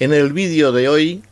En el vídeo de hoy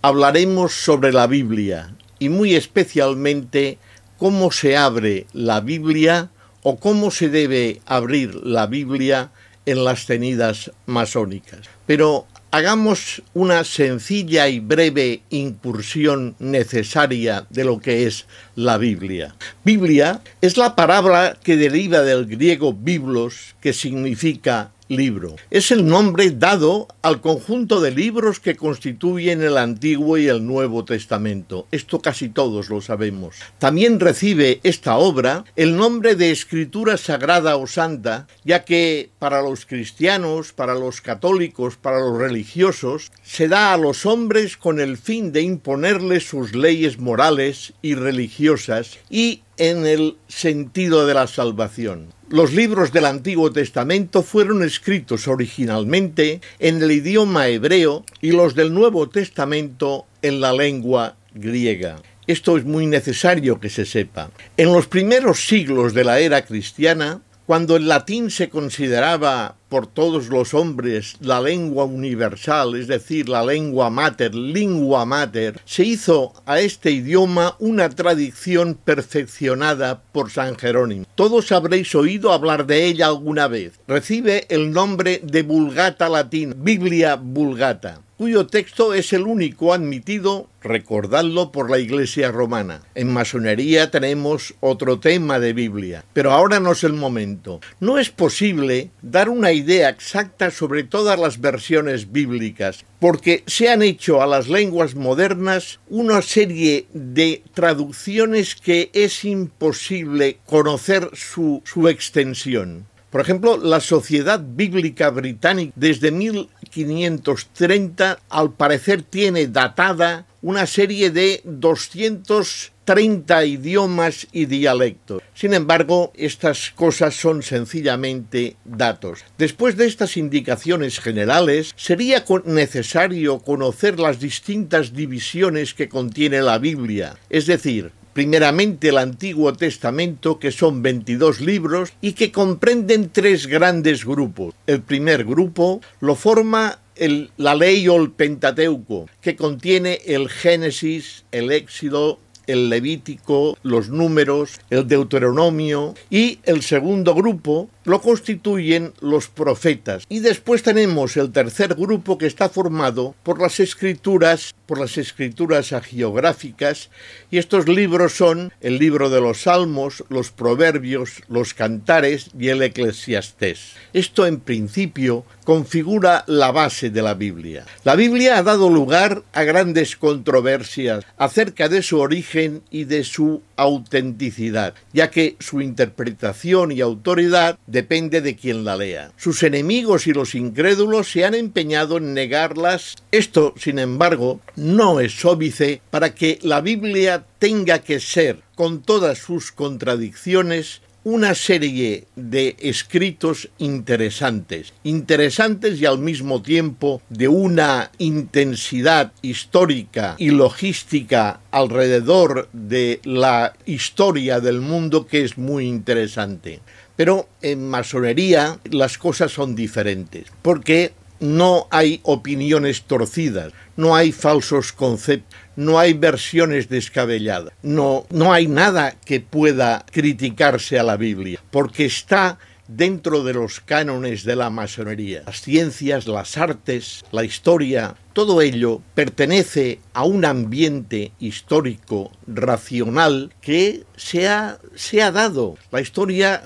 hablaremos sobre la Biblia y muy especialmente cómo se abre la Biblia o cómo se debe abrir la Biblia en las tenidas masónicas. Pero hagamos una sencilla y breve incursión necesaria de lo que es la Biblia. Biblia es la palabra que deriva del griego biblos, que significa libro. Es el nombre dado al conjunto de libros que constituyen el Antiguo y el Nuevo Testamento. Esto casi todos lo sabemos. También recibe esta obra el nombre de escritura sagrada o santa, ya que para los cristianos, para los católicos, para los religiosos, se da a los hombres con el fin de imponerles sus leyes morales y religiosas y en el sentido de la salvación. Los libros del Antiguo Testamento fueron escritos originalmente en el idioma hebreo y los del Nuevo Testamento en la lengua griega. Esto es muy necesario que se sepa. En los primeros siglos de la era cristiana, cuando el latín se consideraba por todos los hombres la lengua universal, es decir, la lengua mater, lingua mater, se hizo a este idioma una tradición perfeccionada por San Jerónimo. Todos habréis oído hablar de ella alguna vez. Recibe el nombre de Vulgata Latina, Biblia Vulgata cuyo texto es el único admitido, recordadlo, por la Iglesia romana. En masonería tenemos otro tema de Biblia, pero ahora no es el momento. No es posible dar una idea exacta sobre todas las versiones bíblicas, porque se han hecho a las lenguas modernas una serie de traducciones que es imposible conocer su, extensión. Por ejemplo, la Sociedad Bíblica Británica desde mil 1530 al parecer tiene datada una serie de 230 idiomas y dialectos. Sin embargo, estas cosas son sencillamente datos. Después de estas indicaciones generales, sería necesario conocer las distintas divisiones que contiene la Biblia, es decir, primeramente el Antiguo Testamento, que son 22 libros y que comprenden tres grandes grupos. El primer grupo lo forma la ley o el Pentateuco, que contiene el Génesis, el Éxodo, el Levítico, los números, el Deuteronomio y el segundo grupo lo constituyen los profetas. Y después tenemos el tercer grupo que está formado por las escrituras, por las escrituras agiográficas, y estos libros son el libro de los salmos, los proverbios, los cantares y el eclesiastés. Esto en principio configura la base de la Biblia. La Biblia ha dado lugar a grandes controversias acerca de su origen y de su autenticidad, ya que su interpretación y autoridad depende de quien la lea. Sus enemigos y los incrédulos se han empeñado en negarlas. Esto, sin embargo, no es óbice para que la Biblia tenga que ser, con todas sus contradicciones, una serie de escritos interesantes, interesantes y al mismo tiempo de una intensidad histórica y logística alrededor de la historia del mundo que es muy interesante. Pero en masonería las cosas son diferentes, porque no hay opiniones torcidas, no hay falsos conceptos, no hay versiones descabelladas, no, no hay nada que pueda criticarse a la Biblia, porque está dentro de los cánones de la masonería. Las ciencias, las artes, la historia, todo ello pertenece a un ambiente histórico racional que se ha, se ha dado. La historia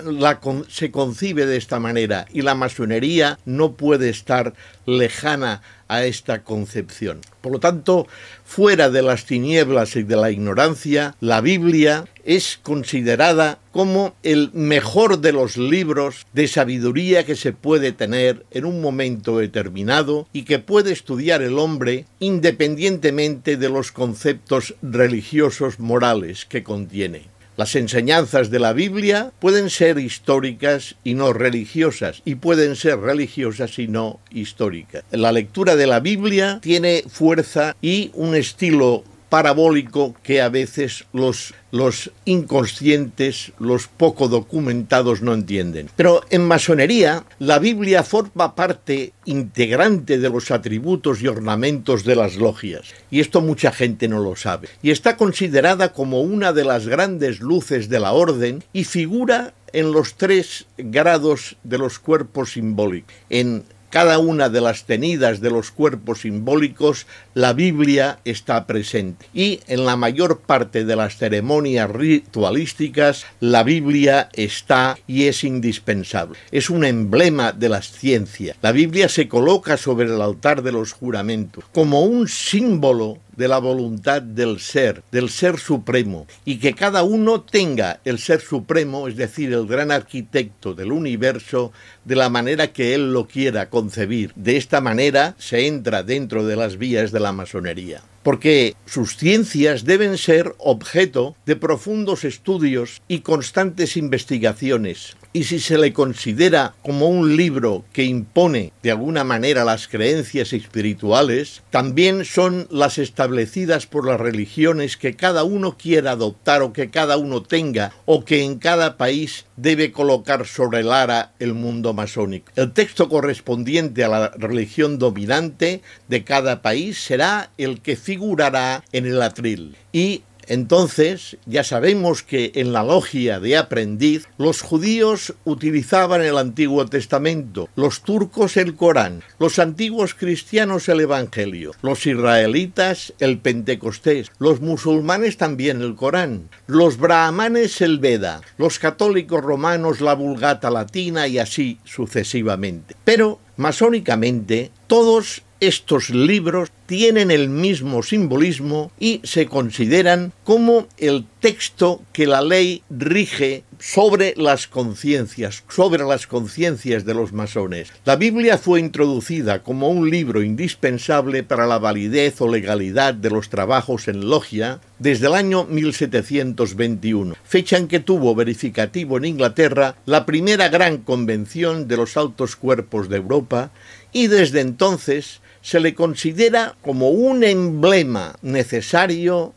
se concibe de esta manera y la masonería no puede estar lejana esta concepción. Por lo tanto, fuera de las tinieblas y de la ignorancia, la Biblia es considerada como el mejor de los libros de sabiduría que se puede tener en un momento determinado y que puede estudiar el hombre independientemente de los conceptos religiosos morales que contiene. Las enseñanzas de la Biblia pueden ser históricas y no religiosas, y pueden ser religiosas y no históricas. La lectura de la Biblia tiene fuerza y un estilo parabólico que a veces los, los inconscientes, los poco documentados no entienden. Pero en masonería, la Biblia forma parte integrante de los atributos y ornamentos de las logias. Y esto mucha gente no lo sabe. Y está considerada como una de las grandes luces de la orden y figura en los tres grados de los cuerpos simbólicos, en cada una de las tenidas de los cuerpos simbólicos, la Biblia está presente. Y en la mayor parte de las ceremonias ritualísticas, la Biblia está y es indispensable. Es un emblema de la ciencia. La Biblia se coloca sobre el altar de los juramentos como un símbolo de la voluntad del ser, del ser supremo, y que cada uno tenga el ser supremo, es decir, el gran arquitecto del universo, de la manera que él lo quiera concebir. De esta manera se entra dentro de las vías de la masonería porque sus ciencias deben ser objeto de profundos estudios y constantes investigaciones, y si se le considera como un libro que impone de alguna manera las creencias espirituales, también son las establecidas por las religiones que cada uno quiera adoptar o que cada uno tenga o que en cada país debe colocar sobre el ara el mundo masónico. El texto correspondiente a la religión dominante de cada país será el que figurará en el atril y entonces, ya sabemos que en la logia de aprendiz los judíos utilizaban el Antiguo Testamento, los turcos el Corán, los antiguos cristianos el Evangelio, los israelitas el Pentecostés, los musulmanes también el Corán, los brahmanes el Veda, los católicos romanos la Vulgata latina y así sucesivamente. Pero, masónicamente, todos estos libros tienen el mismo simbolismo y se consideran como el texto que la ley rige sobre las conciencias, sobre las conciencias de los masones. La Biblia fue introducida como un libro indispensable para la validez o legalidad de los trabajos en logia desde el año 1721, fecha en que tuvo verificativo en Inglaterra la primera gran convención de los altos cuerpos de Europa y desde entonces se le considera como un emblema necesario,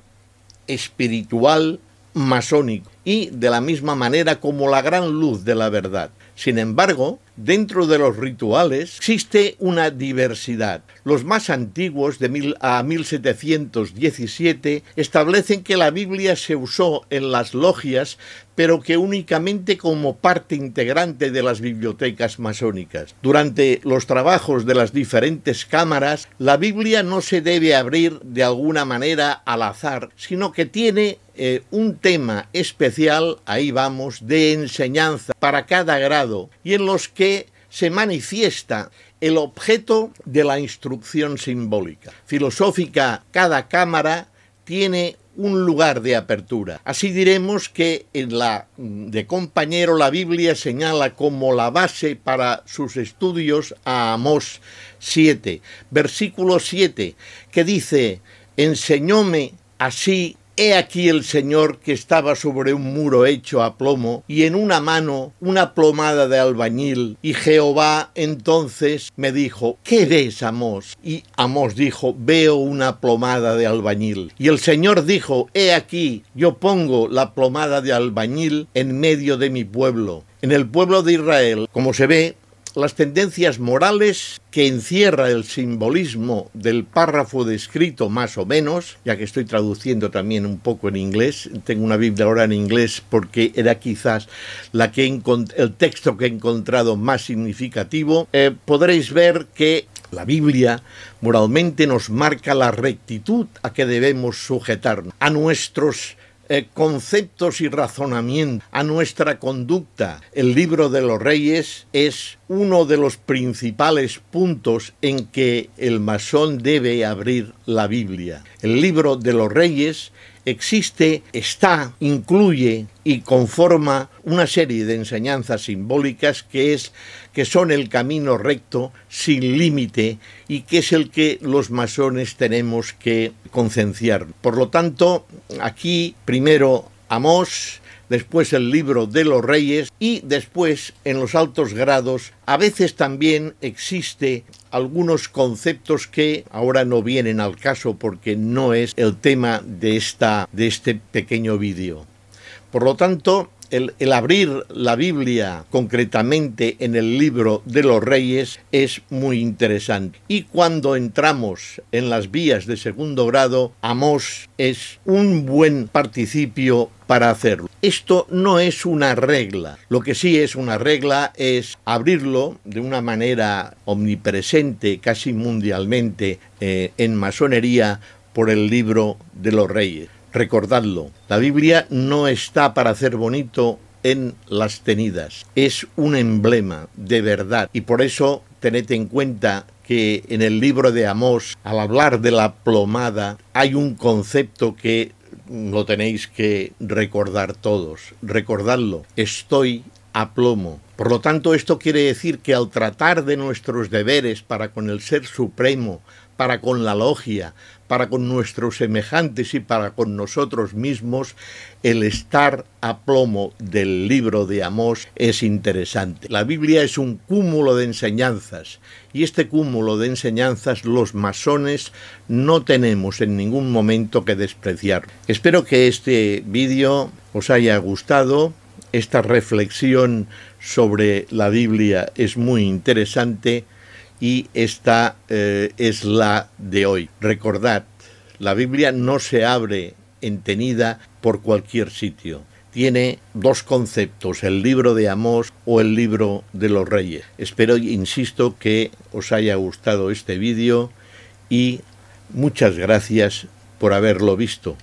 espiritual, masónico, y de la misma manera como la gran luz de la verdad. Sin embargo, Dentro de los rituales existe una diversidad. Los más antiguos, de 1000 a 1717, establecen que la Biblia se usó en las logias, pero que únicamente como parte integrante de las bibliotecas masónicas. Durante los trabajos de las diferentes cámaras, la Biblia no se debe abrir de alguna manera al azar, sino que tiene eh, un tema especial, ahí vamos, de enseñanza para cada grado, y en los que se manifiesta el objeto de la instrucción simbólica. Filosófica, cada cámara tiene un lugar de apertura. Así diremos que en la mm, de compañero la Biblia señala como la base para sus estudios a Amós 7, versículo 7, que dice, enseñóme así He aquí el Señor que estaba sobre un muro hecho a plomo, y en una mano una plomada de albañil. Y Jehová entonces me dijo, ¿qué ves, Amós? Y Amós dijo, veo una plomada de albañil. Y el Señor dijo, he aquí, yo pongo la plomada de albañil en medio de mi pueblo. En el pueblo de Israel, como se ve, las tendencias morales que encierra el simbolismo del párrafo descrito más o menos, ya que estoy traduciendo también un poco en inglés, tengo una Biblia ahora en inglés porque era quizás la que el texto que he encontrado más significativo, eh, podréis ver que la Biblia moralmente nos marca la rectitud a que debemos sujetarnos, a nuestros eh, conceptos y razonamiento a nuestra conducta. El libro de los reyes es uno de los principales puntos en que el masón debe abrir la Biblia. El libro de los reyes existe, está, incluye y conforma una serie de enseñanzas simbólicas que es que son el camino recto sin límite y que es el que los masones tenemos que concienciar. Por lo tanto, aquí primero Amos después el libro de los reyes y después en los altos grados a veces también existe algunos conceptos que ahora no vienen al caso porque no es el tema de, esta, de este pequeño vídeo. Por lo tanto, el, abrir la Biblia concretamente en el libro de los reyes es muy interesante. Y cuando entramos en las vías de segundo grado, Amós es un buen participio para hacerlo. Esto no es una regla. Lo que sí es una regla es abrirlo de una manera omnipresente, casi mundialmente, eh, en masonería por el libro de los reyes. Recordadlo, la Biblia no está para hacer bonito en las tenidas. Es un emblema de verdad y por eso tened en cuenta que en el libro de Amós, al hablar de la plomada, hay un concepto que lo tenéis que recordar todos. Recordadlo, estoy a plomo. Por lo tanto, esto quiere decir que al tratar de nuestros deberes para con el Ser Supremo, para con la logia, para con nuestros semejantes y para con nosotros mismos, el estar a plomo del libro de Amós es interesante. La Biblia es un cúmulo de enseñanzas y este cúmulo de enseñanzas los masones no tenemos en ningún momento que despreciar. Espero que este vídeo os haya gustado. Esta reflexión sobre la Biblia es muy interesante y esta eh, es la de hoy. Recordad, la Biblia no se abre en tenida por cualquier sitio. Tiene dos conceptos, el libro de Amós o el libro de los reyes. Espero, insisto, que os haya gustado este vídeo y muchas gracias por haberlo visto.